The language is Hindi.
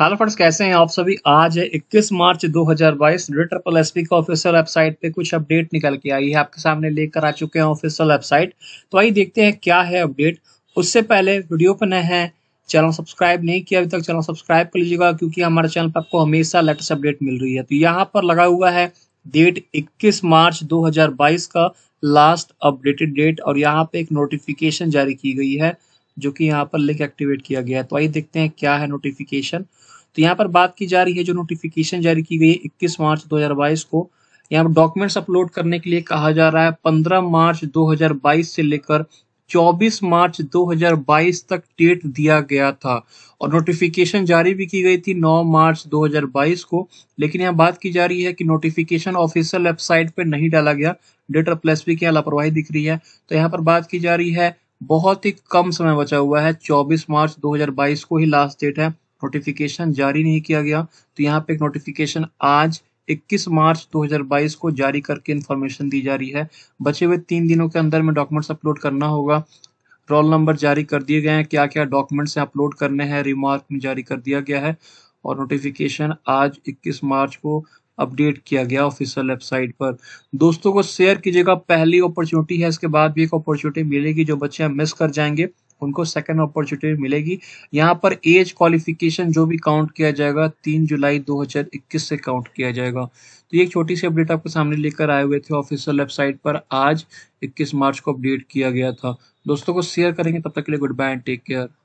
हेलो फ्रेंड्स कैसे हैं आप सभी आज है इक्कीस मार्च 2022 हजार ट्रिपल एस का ऑफिशियल वेबसाइट पे कुछ अपडेट निकल के आई है आपके सामने लेकर आ चुके हैं ऑफिशियल वेबसाइट तो आइए देखते हैं क्या है अपडेट उससे पहले वीडियो पर नए हैं चैनल सब्सक्राइब नहीं किया अभी तक चैनल सब्सक्राइब कर लीजिएगा क्योंकि हमारे चैनल पर आपको हमेशा लेटेस्ट अपडेट मिल रही है तो यहाँ पर लगा हुआ है डेट इक्कीस मार्च दो का लास्ट अपडेटेड डेट और यहाँ पे एक नोटिफिकेशन जारी की गई है जो कि यहाँ पर लिंक एक्टिवेट किया गया है तो आइए देखते हैं क्या है नोटिफिकेशन तो यहाँ पर बात की जा रही है जो नोटिफिकेशन जारी की गई है इक्कीस मार्च दो को यहाँ पर डॉक्यूमेंट्स अपलोड करने के लिए कहा जा रहा है पंद्रह मार्च दो से लेकर 24 मार्च 2022 तक डेट दिया गया था और नोटिफिकेशन जारी भी की गई थी 9 मार्च 2022 को लेकिन यहाँ बात की जा रही है कि नोटिफिकेशन ऑफिशियल वेबसाइट पर नहीं डाला गया डेट प्लस भी क्या लापरवाही दिख रही है तो यहाँ पर बात की जा रही है बहुत ही कम समय बचा हुआ है 24 मार्च 2022 को ही लास्ट डेट है नोटिफिकेशन जारी नहीं किया गया तो यहाँ पे एक नोटिफिकेशन आज 21 मार्च 2022 को जारी करके इन्फॉर्मेशन दी जा रही है बचे हुए तीन दिनों के अंदर में डॉक्यूमेंट्स अपलोड करना होगा रोल नंबर जारी कर दिए गए हैं क्या क्या डॉक्यूमेंट्स अपलोड करने हैं रिमार्क में जारी कर दिया गया है और नोटिफिकेशन आज 21 मार्च को अपडेट किया गया ऑफिशियल वेबसाइट पर दोस्तों को शेयर कीजिएगा पहली अपॉर्चुनिटी है इसके बाद भी एक अपॉर्चुनिटी मिलेगी जो बच्चे मिस कर जाएंगे उनको सेकेंड अपॉर्चुनिटी मिलेगी यहाँ पर एज क्वालिफिकेशन जो भी काउंट किया जाएगा तीन जुलाई 2021 से काउंट किया जाएगा तो ये छोटी सी अपडेट आपके सामने लेकर आए हुए थे ऑफिशियल वेबसाइट पर आज 21 मार्च को अपडेट किया गया था दोस्तों को शेयर करेंगे तब तक के लिए good bye and take care